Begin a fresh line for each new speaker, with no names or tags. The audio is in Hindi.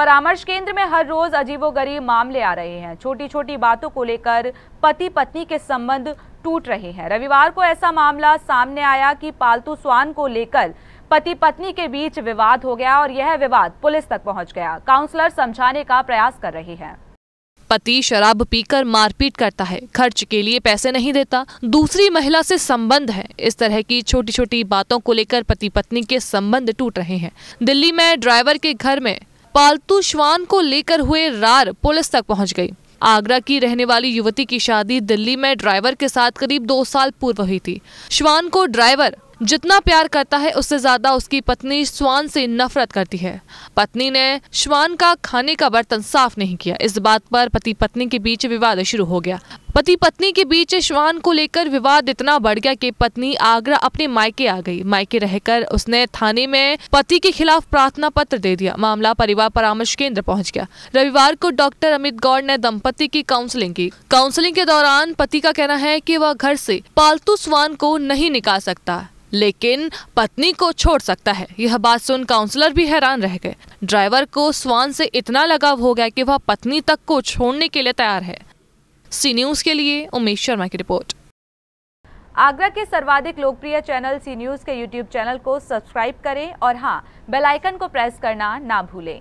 परामर्श केंद्र में हर रोज अजीबोगरीब मामले आ रहे हैं छोटी छोटी बातों को लेकर पति पत्नी के संबंध टूट रहे हैं रविवार को ऐसा मामला सामने आया कि पालतू स्वान को लेकर पति पत्नी के बीच विवाद हो गया और यह विवाद पुलिस तक पहुंच गया काउंसलर समझाने का प्रयास कर रही है
पति शराब पीकर मारपीट करता है खर्च के लिए पैसे नहीं देता दूसरी महिला से संबंध है इस तरह की छोटी छोटी बातों को लेकर पति पत्नी के संबंध टूट रहे हैं दिल्ली में ड्राइवर के घर में पालतू श्वान को लेकर हुए रार पुलिस तक पहुंच गई आगरा की रहने वाली युवती की शादी दिल्ली में ड्राइवर के साथ करीब दो साल पूर्व हुई थी श्वान को ड्राइवर जितना प्यार करता है उससे ज्यादा उसकी पत्नी श्वान से नफरत करती है पत्नी ने श्वान का खाने का बर्तन साफ नहीं किया इस बात पर पति पत्नी के बीच विवाद शुरू हो गया पति पत्नी के बीच श्वान को लेकर विवाद इतना बढ़ गया कि पत्नी आगरा अपने मायके आ गई मायके रहकर उसने थाने में पति के खिलाफ प्रार्थना पत्र दे दिया मामला परिवार परामर्श केंद्र पहुंच गया रविवार को डॉक्टर अमित गौड़ ने दंपति की काउंसलिंग की काउंसलिंग के दौरान पति का कहना है कि वह घर से पालतू श्वान को नहीं निकाल सकता लेकिन पत्नी को छोड़ सकता है यह बात सुन काउंसलर भी हैरान रह गए ड्राइवर को स्वान से इतना लगाव हो गया कि वह पत्नी तक को छोड़ने के लिए तैयार है सी न्यूज़ के लिए उमेश शर्मा की रिपोर्ट
आगरा के सर्वाधिक लोकप्रिय चैनल सी न्यूज़ के यूट्यूब चैनल को सब्सक्राइब करें और हाँ बेलाइकन को प्रेस करना ना भूलें